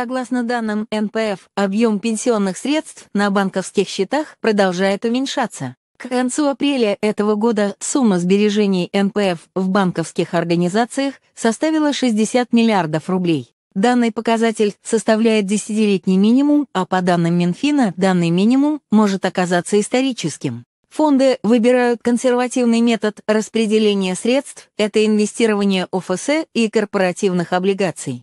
Согласно данным НПФ, объем пенсионных средств на банковских счетах продолжает уменьшаться. К концу апреля этого года сумма сбережений НПФ в банковских организациях составила 60 миллиардов рублей. Данный показатель составляет десятилетний минимум, а по данным Минфина, данный минимум может оказаться историческим. Фонды выбирают консервативный метод распределения средств, это инвестирование ОФС и корпоративных облигаций.